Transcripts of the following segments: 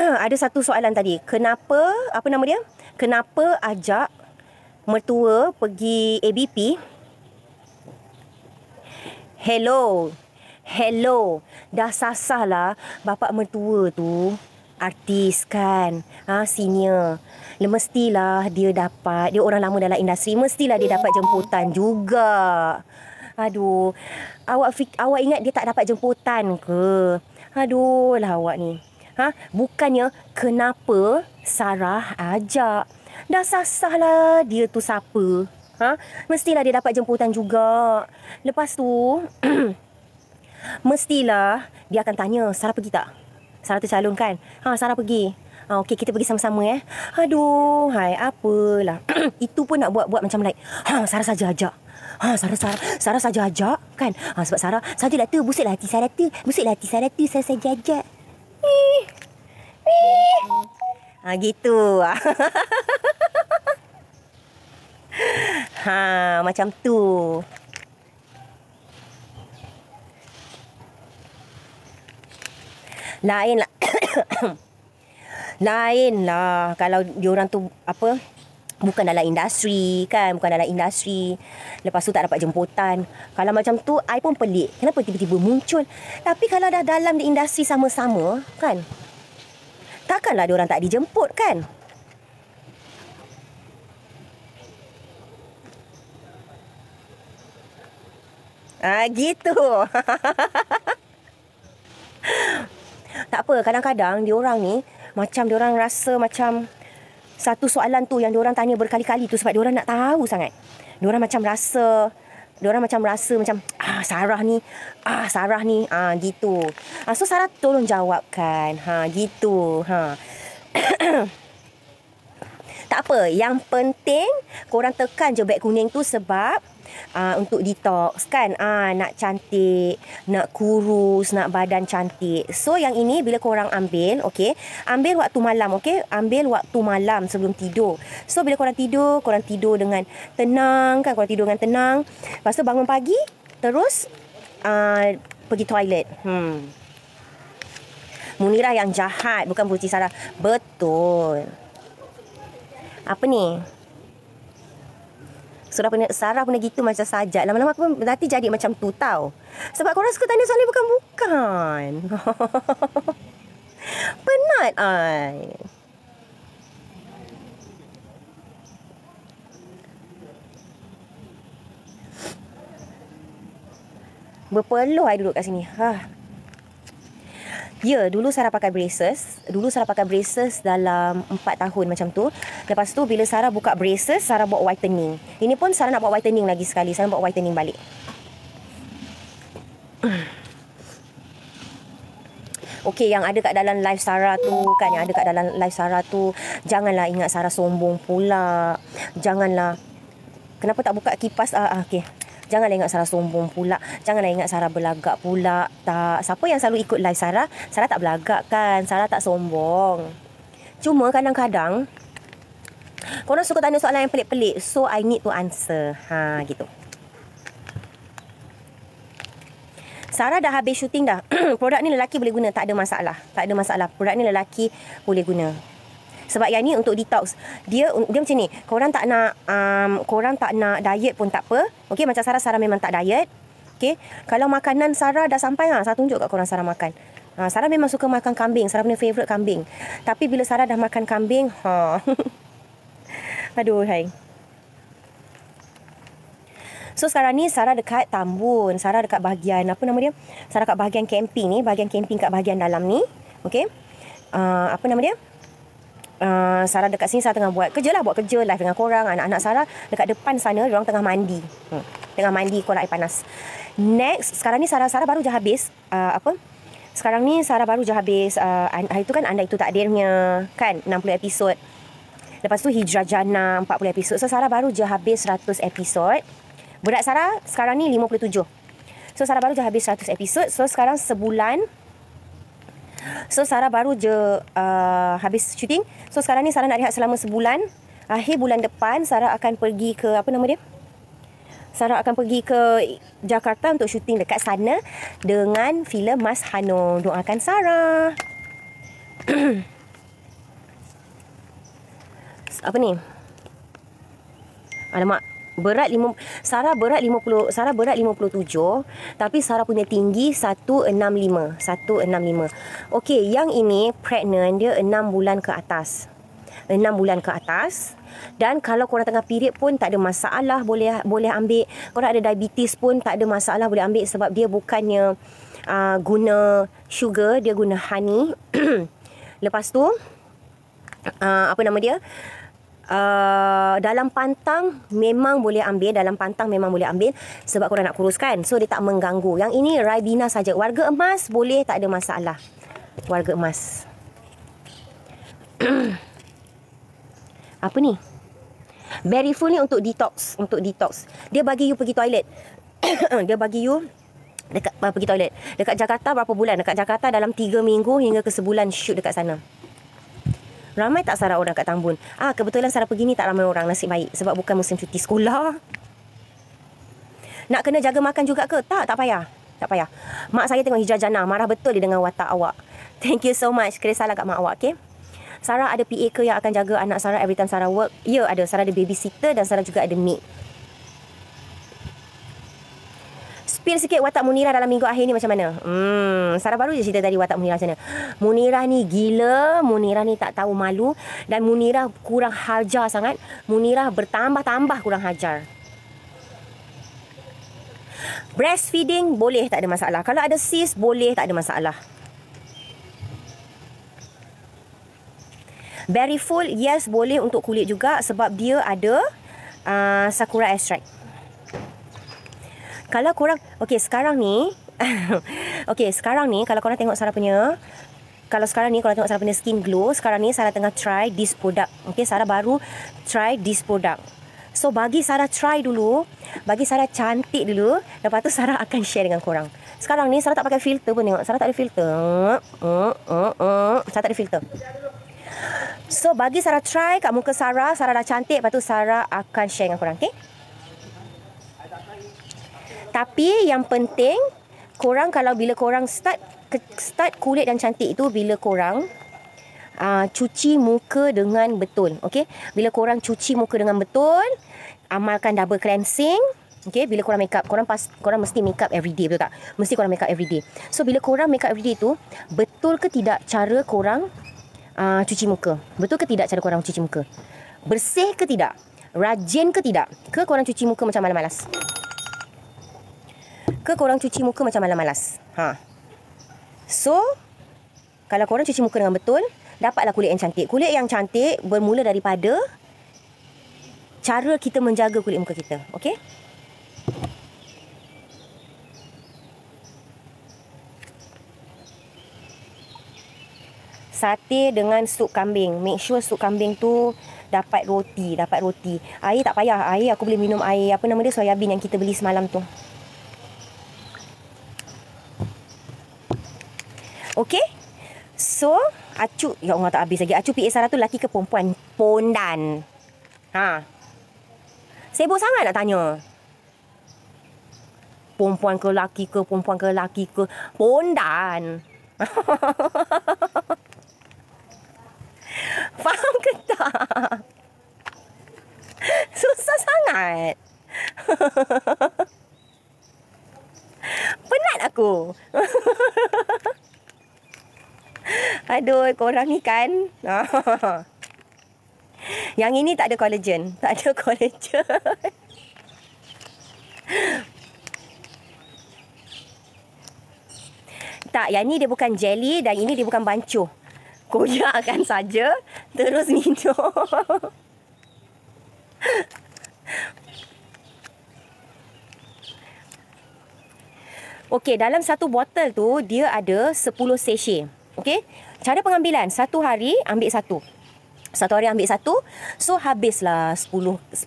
ada satu soalan tadi. Kenapa apa nama dia? Kenapa ajak mertua pergi ABP? Hello. Hello. Dah sasahlah bapa mertua tu artis kan ha, senior Le, mestilah dia dapat dia orang lama dalam industri mestilah dia dapat jemputan juga aduh awak awak ingat dia tak dapat jemputan ke aduh lah awak ni Ha? Bukannya kenapa Sarah ajak. Dah sah-sahlah dia tu siapa. Ha? Mestilah dia dapat jemputan juga. Lepas tu, mestilah dia akan tanya, Sarah pergi tak? Sarah tercalon kan? Ha, Sarah pergi. Ha, Okey, kita pergi sama-sama eh. Aduh, hai, apalah. Itu pun nak buat-buat macam like, ha, Sarah saja ajak. Ha, Sarah, Sarah, Sarah saja ajak kan? Ha, sebab Sarah, saja tu dah tu, busuklah hati Sarah tu. Busuklah hati Sarah tu, Sarah saja ajak. Ha gitu. ha macam tu. Lain lah. Lain lah kalau diorang tu apa Bukan dalam industri kan Bukan dalam industri Lepas tu tak dapat jemputan Kalau macam tu I pun pelik Kenapa tiba-tiba muncul Tapi kalau dah dalam di industri sama-sama Kan Takkanlah orang tak dijemput kan? Ah gitu. tak apa, kadang-kadang diorang ni macam diorang rasa macam satu soalan tu yang diorang tanya berkali-kali tu sebab diorang nak tahu sangat. Diorang macam rasa orang macam rasa macam ah Sarah ni ah Sarah ni ah gitu. Ah so Sarah tolong jawabkan. Ha gitu. Ha. tak apa, yang penting kau orang tekan je beg kuning tu sebab uh, untuk detox kan uh, nak cantik nak kurus nak badan cantik so yang ini bila korang ambil okay ambil waktu malam okay ambil waktu malam sebelum tidur so bila korang tidur korang tidur dengan tenang kan korang tidur dengan tenang lepas tu bangun pagi terus uh, pergi toilet hmm Munirah yang jahat bukan Puti Sarah. Betul. Apa ni? Sudah pernah Sarah pernah gitu macam sajak. Lama-lama aku pun nanti jadi macam tu tau. Sebab korang suka tanya soalan bukan-bukan. Penat ai. Berpeluh ai duduk kat sini. Ha. Ya, dulu Sarah pakai braces. Dulu Sarah pakai braces dalam 4 tahun macam tu. Lepas tu bila Sarah buka braces, Sarah buat whitening. Ini pun Sarah nak buat whitening lagi sekali. Sarah buat whitening balik. Okey, yang ada kat dalam live Sarah tu kan, yang ada kat dalam live Sarah tu, janganlah ingat Sarah sombong pula. Janganlah. Kenapa tak buka kipas? Ah, uh, okey. Janganlah ingat Sarah sombong pula. Janganlah ingat Sarah belagak pula. Tak. Siapa yang selalu ikut live Sarah? Sarah tak belagak kan? Sarah tak sombong. Cuma kadang-kadang... Korang suka tanya soalan yang pelik-pelik. So, I need to answer. Ha, gitu. Sarah dah habis syuting dah. Produk ni lelaki boleh guna. Tak ada masalah. Tak ada masalah. Produk ni lelaki boleh guna. Sebab yang ni untuk detox. Dia dia macam ni. Korang tak nak um, korang tak nak diet pun tak apa. Okey macam Sarah Sarah memang tak diet. Okey. Kalau makanan Sarah dah sampai ha, ah, saya tunjuk kat korang Sarah makan. Ha, Sarah memang suka makan kambing. Sarah punya favorite kambing. Tapi bila Sarah dah makan kambing, ha. Aduh, hai. So sekarang ni Sarah dekat Tambun. Sarah dekat bahagian apa nama dia? Sarah dekat bahagian camping ni, bahagian camping kat bahagian dalam ni. Okey. Uh, apa nama dia? uh, Sarah dekat sini Sarah tengah buat kerja lah Buat kerja lah dengan korang Anak-anak Sarah Dekat depan sana Diorang tengah mandi hmm. Tengah mandi kolak air panas Next Sekarang ni Sarah Sarah baru je habis uh, Apa Sekarang ni Sarah baru je habis uh, Hari tu kan Anda itu tak takdirnya Kan 60 episod Lepas tu Hijrah Jana 40 episod So Sarah baru je habis 100 episod Berat Sarah Sekarang ni 57 So Sarah baru je habis 100 episod So sekarang sebulan So Sarah baru je uh, habis syuting. So sekarang ni Sarah nak rehat selama sebulan. Akhir bulan depan Sarah akan pergi ke apa nama dia? Sarah akan pergi ke Jakarta untuk syuting dekat sana dengan filem Mas Hano. Doakan Sarah. apa ni? Alamak, berat lima Sarah berat 50 Sarah berat 57 tapi Sarah punya tinggi 165 165 okey yang ini pregnant dia 6 bulan ke atas 6 bulan ke atas dan kalau korang tengah period pun tak ada masalah boleh boleh ambil korang ada diabetes pun tak ada masalah boleh ambil sebab dia bukannya uh, guna sugar dia guna honey lepas tu uh, apa nama dia uh, dalam pantang memang boleh ambil dalam pantang memang boleh ambil sebab korang nak kuruskan so dia tak mengganggu yang ini ribena saja warga emas boleh tak ada masalah warga emas apa ni berry full ni untuk detox untuk detox dia bagi you pergi toilet dia bagi you dekat pergi toilet dekat Jakarta berapa bulan dekat Jakarta dalam 3 minggu hingga ke sebulan shoot dekat sana Ramai tak Sarah orang kat Tambun? Ah, kebetulan Sarah pergi ni tak ramai orang nasib baik sebab bukan musim cuti sekolah. Nak kena jaga makan juga ke? Tak, tak payah. Tak payah. Mak saya tengok hijrah jana, marah betul dia dengan watak awak. Thank you so much. Kira salah kat mak awak, okay? Sarah ada PA ke yang akan jaga anak Sarah every time Sarah work? Ya, ada. Sarah ada babysitter dan Sarah juga ada maid. pil sikit watak Munira dalam minggu akhir ni macam mana? Hmm, Sarah baru je cerita tadi watak Munira macam mana. Munirah ni gila, Munira ni tak tahu malu dan Munira kurang hajar sangat. Munira bertambah-tambah kurang hajar. Breastfeeding boleh tak ada masalah. Kalau ada sis boleh tak ada masalah. Berry full yes boleh untuk kulit juga sebab dia ada uh, sakura extract kalau korang okay sekarang ni okay sekarang ni kalau korang tengok Sarah punya kalau sekarang ni kalau tengok Sarah punya skin glow sekarang ni Sarah tengah try this product okey Sarah baru try this product so bagi Sarah try dulu bagi Sarah cantik dulu lepas tu Sarah akan share dengan korang sekarang ni Sarah tak pakai filter pun tengok Sarah tak ada filter Sarah tak ada filter So bagi Sarah try kat muka Sarah Sarah dah cantik Lepas tu Sarah akan share dengan korang Okay tapi yang penting korang kalau bila korang start start kulit dan cantik itu bila korang uh, cuci muka dengan betul okay? bila korang cuci muka dengan betul amalkan double cleansing okay? bila korang makeup korang pas korang mesti makeup every day betul tak mesti korang makeup every day so bila korang makeup every day tu betul ke tidak cara korang uh, cuci muka betul ke tidak cara korang cuci muka bersih ke tidak rajin ke tidak ke korang cuci muka macam malas-malas ke korang cuci muka macam malas-malas? Ha. So, kalau korang cuci muka dengan betul, dapatlah kulit yang cantik. Kulit yang cantik bermula daripada cara kita menjaga kulit muka kita. Okay? Sate dengan sup kambing. Make sure sup kambing tu dapat roti. Dapat roti. Air tak payah. Air aku boleh minum air. Apa nama dia? Soya bean yang kita beli semalam tu. Okay? So, acu, ya Allah tak habis lagi. Acu PA Sarah tu lelaki ke perempuan? Pondan. Ha. Sibuk sangat nak tanya. Perempuan ke lelaki ke, perempuan ke lelaki ke? Pondan. Faham ke tak? Susah sangat. Penat aku. Aduh, korang ni kan. Yang ini tak ada collagen. Tak ada collagen. Tak, yang ni dia bukan jelly dan ini dia bukan bancuh. Koyakkan saja, terus minum. Okey, dalam satu botol tu dia ada 10 sachet. Okey. Cara pengambilan satu hari ambil satu. Satu hari ambil satu. So habislah 10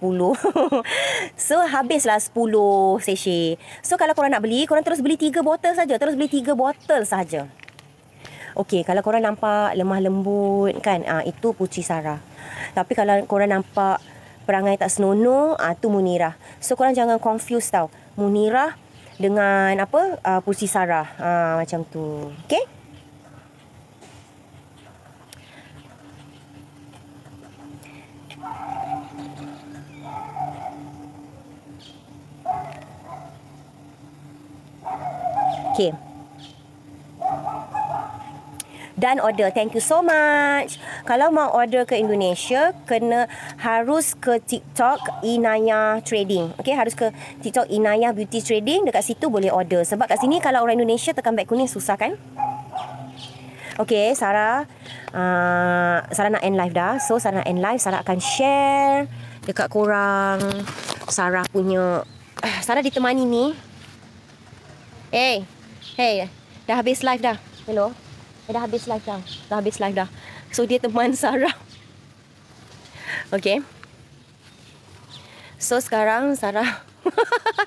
10. so habislah 10 sachet. So kalau kau nak beli, kau terus beli 3 botol saja, terus beli 3 botol saja. Okey, kalau kau nampak lemah lembut kan, ah itu Puci Sarah. Tapi kalau korang nampak perangai tak senonoh, ah tu Munirah. So kau jangan confuse tau. Munirah dengan apa? Ah Puci Sarah. Ah macam tu. Okey? Okay. Dan order. Thank you so much. Kalau mau order ke Indonesia, kena harus ke TikTok Inaya Trading. Okay, harus ke TikTok Inaya Beauty Trading. Dekat situ boleh order. Sebab kat sini kalau orang Indonesia tekan beg kuning susah kan? Okay, Sarah. Uh, Sarah nak end live dah. So, Sarah nak end live. Sarah akan share dekat korang. Sarah punya... Sarah ditemani ni. Hey. Eh, hey. Hey, dah habis live dah. Hello. Eh, dah habis live dah. Dah habis live dah. So dia teman Sarah. Okay. So sekarang Sarah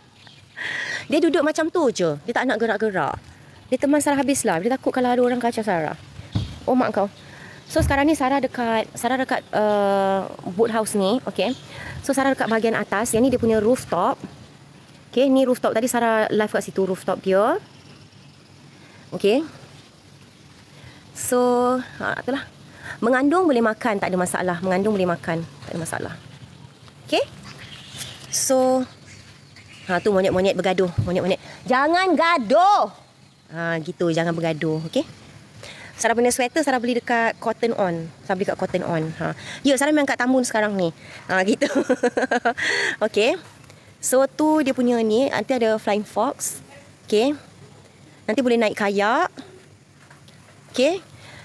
dia duduk macam tu je. Dia tak nak gerak-gerak. Dia teman Sarah habis live. Dia takut kalau ada orang kacau Sarah. Oh mak kau. So sekarang ni Sarah dekat Sarah dekat uh, boat house ni, okay. So Sarah dekat bahagian atas. Yang ni dia punya rooftop. Okay, ni rooftop. Tadi Sarah live kat situ rooftop dia. Okay So ha, itulah. Mengandung boleh makan Tak ada masalah Mengandung boleh makan Tak ada masalah Okay So ha, tu monyet-monyet bergaduh Monyet-monyet Jangan gaduh ha, Gitu jangan bergaduh Okay Sarah punya sweater Sarah beli dekat Cotton On Sarah beli dekat Cotton On ha. Yo Sarah memang kat tambun sekarang ni ha, Gitu Okay So tu dia punya ni Nanti ada Flying Fox Okay Nanti boleh naik kayak. Okay.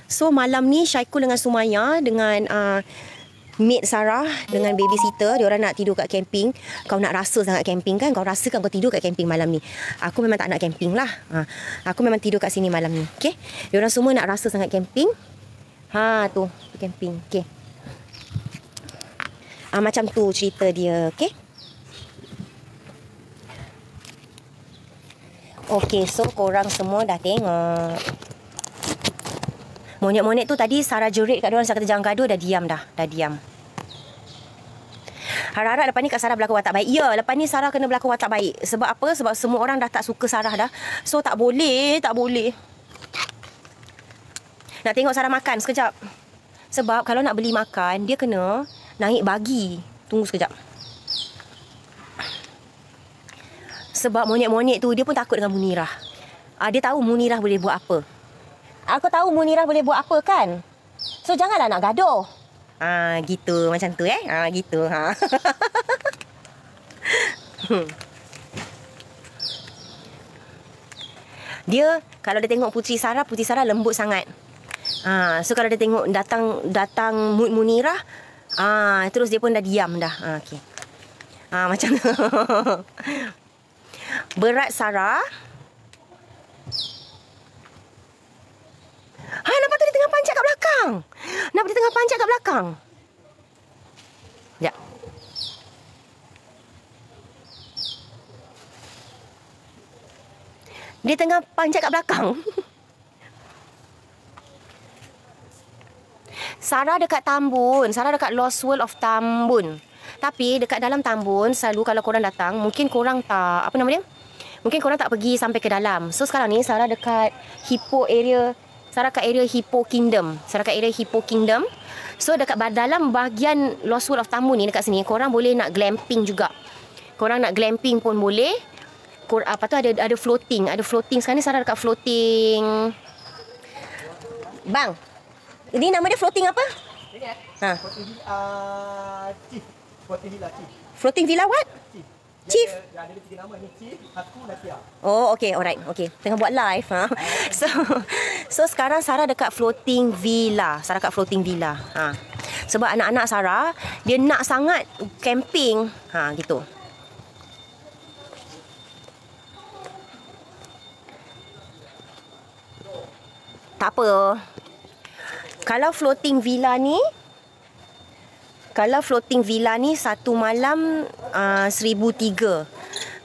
So malam ni Syaiqul dengan Sumaya dengan uh, mate Sarah dengan babysitter dia orang nak tidur kat camping. Kau nak rasa sangat camping kan? Kau rasakan kau tidur kat camping malam ni. Aku memang tak nak camping lah. Ha. Aku memang tidur kat sini malam ni. Okay. Dia orang semua nak rasa sangat camping. Ha tu camping. Okay. Ha, macam tu cerita dia. Okay. Okey, so korang semua dah tengok. Monyet-monyet tu tadi Sarah jurit kat diorang. Saya kata jangan gaduh, dah diam dah. Dah diam. Harap-harap lepas ni kat Sarah berlaku watak baik. Ya, lepas ni Sarah kena berlaku watak baik. Sebab apa? Sebab semua orang dah tak suka Sarah dah. So, tak boleh. Tak boleh. Nak tengok Sarah makan sekejap. Sebab kalau nak beli makan, dia kena naik bagi. Tunggu Sekejap. sebab monyet-monyet tu dia pun takut dengan Munirah. Uh, dia tahu Munirah boleh buat apa. Aku tahu Munirah boleh buat apa kan? So janganlah nak gaduh. Ah gitu macam tu eh. Ah gitu ha. dia kalau dia tengok Putri Sarah, Putri Sarah lembut sangat. Ah so kalau dia tengok datang datang Munirah ah terus dia pun dah diam dah. Ah okey. Ah macam tu. Berat Sarah. Ha, nampak tu dia tengah panjat kat belakang. Nampak dia tengah panjat kat belakang. Sekejap. Dia tengah panjat kat belakang. Sarah dekat Tambun. Sarah dekat Lost World of Tambun. Tapi dekat dalam Tambun, selalu kalau korang datang, mungkin korang tak, apa nama dia? Mungkin korang tak pergi sampai ke dalam. So sekarang ni Sarah dekat Hippo area. Sarah kat area Hippo Kingdom. Sarah kat area Hippo Kingdom. So dekat dalam bahagian Lost World of Tamu ni dekat sini. Korang boleh nak glamping juga. Korang nak glamping pun boleh. Kor, apa tu ada ada floating. Ada floating. Sekarang ni Sarah dekat floating. Bang. Ini nama dia floating apa? Ha. Floating, uh, floating villa. Floating villa what? Chief. Oh, okay, alright. Okay, tengah buat live. Ha? So, so sekarang Sarah dekat floating villa. Sarah dekat floating villa. Ha. Sebab anak-anak Sarah, dia nak sangat camping. Ha, gitu. Tak apa. Kalau floating villa ni, kalau floating villa ni satu malam ah, seribu uh, tiga.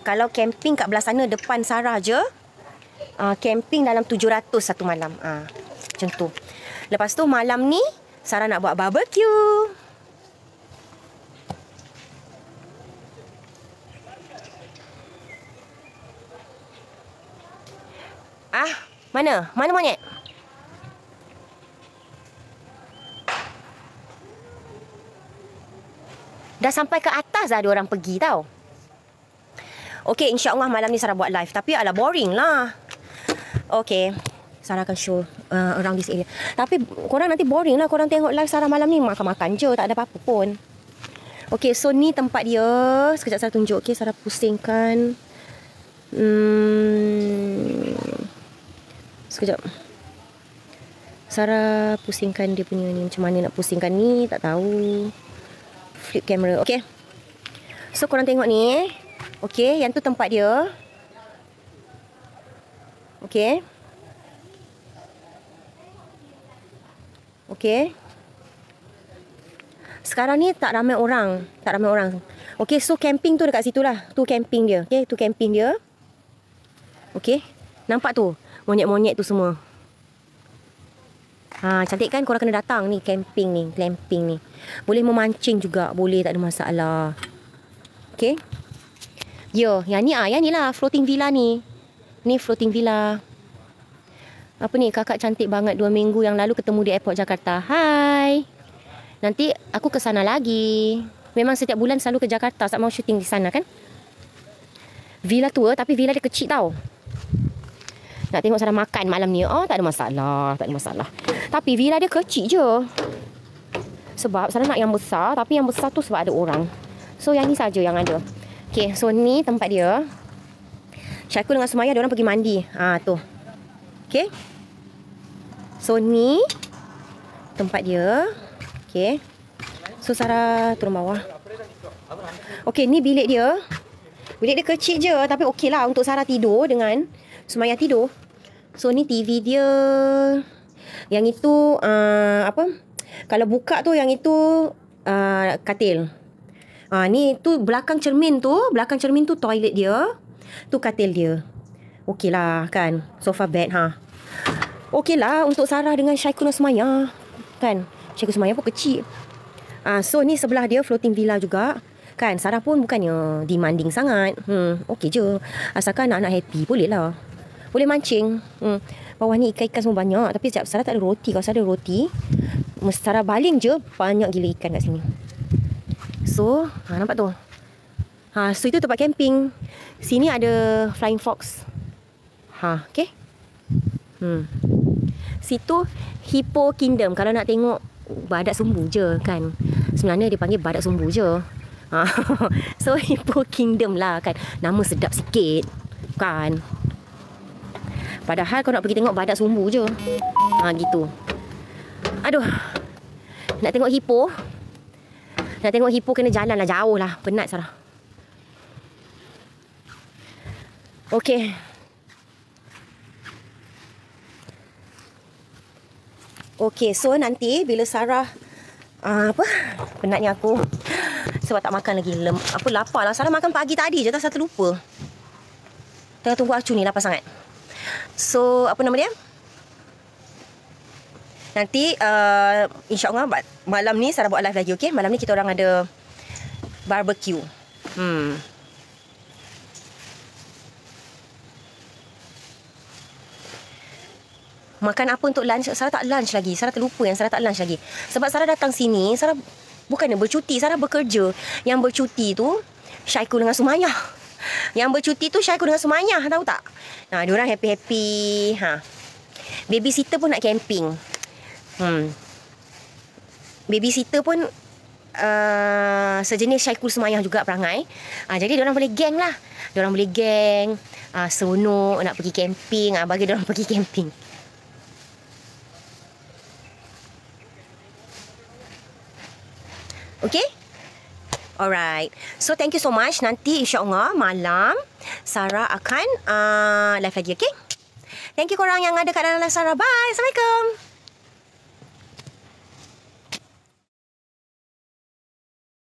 Kalau camping kat belah sana depan Sarah je. Uh, camping dalam tujuh ratus satu malam. Uh, macam tu. Lepas tu malam ni Sarah nak buat barbecue. Ah, mana? Mana monyet? Dah sampai ke atas dah ada orang pergi tau. Okay, insyaAllah malam ni Sarah buat live. Tapi ala boring lah. Okay. Sarah akan show uh, around this area. Tapi korang nanti boring lah. Korang tengok live Sarah malam ni makan-makan je. Tak ada apa-apa pun. Okay, so ni tempat dia. Sekejap Sarah tunjuk. Okay, Sarah pusingkan. Hmm. Sekejap. Sarah pusingkan dia punya ni. Macam mana nak pusingkan ni. Tak tahu flip camera. Okay. So korang tengok ni. Okay. Yang tu tempat dia. Okay. Okay. Sekarang ni tak ramai orang. Tak ramai orang. Okay. So camping tu dekat situ lah. Tu camping dia. Okay. Tu camping dia. Okay. Nampak tu? Monyet-monyet tu semua. Ha, cantik kan korang kena datang ni camping ni, glamping ni. Boleh memancing juga, boleh tak ada masalah. Okay. Yo, yang ni ah, yang ni lah floating villa ni. Ni floating villa. Apa ni, kakak cantik banget dua minggu yang lalu ketemu di airport Jakarta. Hai. Nanti aku ke sana lagi. Memang setiap bulan selalu ke Jakarta, tak mau syuting di sana kan. Villa tua tapi villa dia kecil tau. Nak tengok sana makan malam ni Oh tak ada masalah Tak ada masalah Tapi villa dia kecil je Sebab sana nak yang besar Tapi yang besar tu sebab ada orang So yang ni saja yang ada Okay so ni tempat dia Syakul dengan Sumaya Dia orang pergi mandi Ah tu Okay So ni Tempat dia Okay So Sarah turun bawah Okay ni bilik dia Bilik dia kecil je Tapi okey lah Untuk Sarah tidur Dengan Sumaya tidur So ni TV dia Yang itu uh, Apa Kalau buka tu yang itu uh, Katil uh, Ni tu belakang cermin tu Belakang cermin tu toilet dia Tu katil dia Okey lah kan Sofa bed ha Okey lah untuk Sarah dengan Syaikun Osmaya Kan Syaikun Osmaya pun kecil Ah, uh, So ni sebelah dia floating villa juga Kan Sarah pun bukannya demanding sangat hmm, Okey je Asalkan anak-anak happy boleh lah boleh mancing. Hmm. Bawah ni ikan-ikan semua banyak. Tapi sekejap, Sarah tak ada roti. Kalau Sarah ada roti, Sarah baling je, banyak gila ikan kat sini. So, ha, nampak tu? Ha, so, itu tempat camping. Sini ada flying fox. Ha, okay? Hmm. Situ, hippo kingdom. Kalau nak tengok, badak sumbu je kan. Sebenarnya dia panggil badak sumbu je. Ha, so, hippo kingdom lah kan. Nama sedap sikit. Kan? Padahal kau nak pergi tengok badak sumbu je. Ha gitu. Aduh. Nak tengok hipo. Nak tengok hipo kena jalan lah jauh lah. Penat Sarah. Okey. Okey, so nanti bila Sarah uh, apa? Penatnya aku. Sebab tak makan lagi. Lem, apa lapar lah. Sarah makan pagi tadi je. Tak saya terlupa. Tengah tunggu acu ni. Lapar sangat. So apa nama dia? Nanti uh, insyaAllah malam ni Sarah buat live lagi okay? Malam ni kita orang ada barbecue. Hmm. Makan apa untuk lunch? Sarah tak lunch lagi. Sarah terlupa yang Sarah tak lunch lagi. Sebab Sarah datang sini, Sarah bukannya bercuti. Sarah bekerja. Yang bercuti tu, Syaiku dengan Sumayah. Yang bercuti tu Syai aku dengan Sumayah tahu tak? Ha, dia orang happy-happy. Ha. Babysitter pun nak camping. Hmm. Babysitter pun uh, sejenis Syaikul Sumayah juga perangai. Ha, jadi diorang boleh geng lah. Diorang boleh geng. Ha, seronok nak pergi camping. Ha, bagi diorang pergi camping. Okay? Alright. So thank you so much. Nanti insya-Allah malam Sarah akan uh, live lagi, okay? Thank you korang yang ada kat dalam Sarah. Bye. Assalamualaikum.